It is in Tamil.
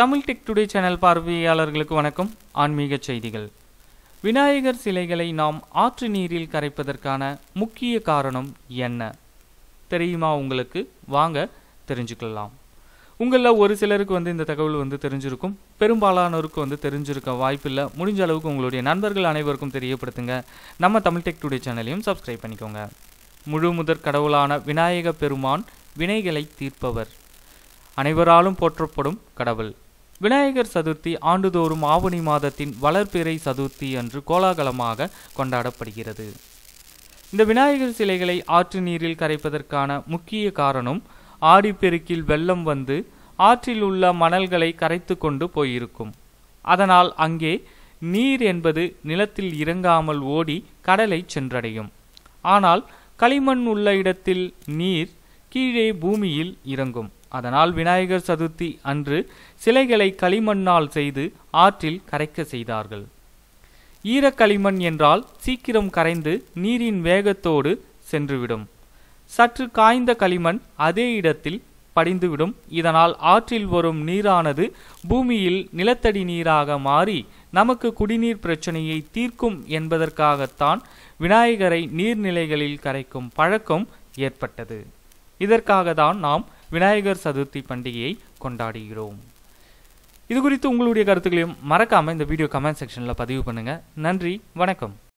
தமிழ் டெக் டுடே சேனல் பார்வையாளர்களுக்கு வணக்கம் ஆன்மீக செய்திகள் விநாயகர் சிலைகளை நாம் ஆற்று நீரில் கரைப்பதற்கான முக்கிய காரணம் என்ன தெரியுமா உங்களுக்கு வாங்க தெரிஞ்சுக்கலாம் உங்களில் ஒரு சிலருக்கு வந்து இந்த தகவல் வந்து தெரிஞ்சிருக்கும் பெரும்பாலானோருக்கு வந்து தெரிஞ்சிருக்க வாய்ப்பில்லை முடிஞ்ச அளவுக்கு உங்களுடைய நண்பர்கள் அனைவருக்கும் தெரியப்படுத்துங்க நம்ம தமிழ் டெக் டுடே சேனலையும் சப்ஸ்கிரைப் பண்ணிக்கோங்க முழு முதற் கடவுளான விநாயக பெருமான் வினைகளை தீர்ப்பவர் அனைவராலும் போற்றப்படும் கடவுள் விநாயகர் சதுர்த்தி ஆண்டுதோறும் ஆவணி மாதத்தின் வளர்பிறை சதுர்த்தி அன்று கோலாகலமாக கொண்டாடப்படுகிறது இந்த விநாயகர் சிலைகளை ஆற்று நீரில் கரைப்பதற்கான முக்கிய காரணம் ஆடிப்பெருக்கில் வெள்ளம் வந்து ஆற்றில் உள்ள மணல்களை கரைத்து கொண்டு போயிருக்கும் அதனால் அங்கே நீர் என்பது நிலத்தில் இறங்காமல் ஓடி கடலை சென்றடையும் ஆனால் களிமண் உள்ள இடத்தில் நீர் கீழே பூமியில் இறங்கும் அதனால் விநாயகர் சதுர்த்தி அன்று சிலைகளை களிமண்ணால் செய்து ஆற்றில் கரைக்க செய்தார்கள் ஈரக்களிமண் என்றால் சீக்கிரம் கரைந்து நீரின் வேகத்தோடு சென்றுவிடும் சற்று காய்ந்த களிமண் அதே இடத்தில் படிந்துவிடும் இதனால் ஆற்றில் வரும் நீரானது பூமியில் நிலத்தடி நீராக மாறி நமக்கு குடிநீர் பிரச்சனையை தீர்க்கும் என்பதற்காகத்தான் விநாயகரை நீர்நிலைகளில் கரைக்கும் பழக்கம் ஏற்பட்டது இதற்காக தான் நாம் விநாயகர் சதுர்த்தி பண்டிகையை கொண்டாடுகிறோம் இது குறித்து உங்களுடைய கருத்துக்களையும் மறக்காமல் இந்த வீடியோ கமெண்ட் செக்ஷனில் பதிவு பண்ணுங்கள் நன்றி வணக்கம்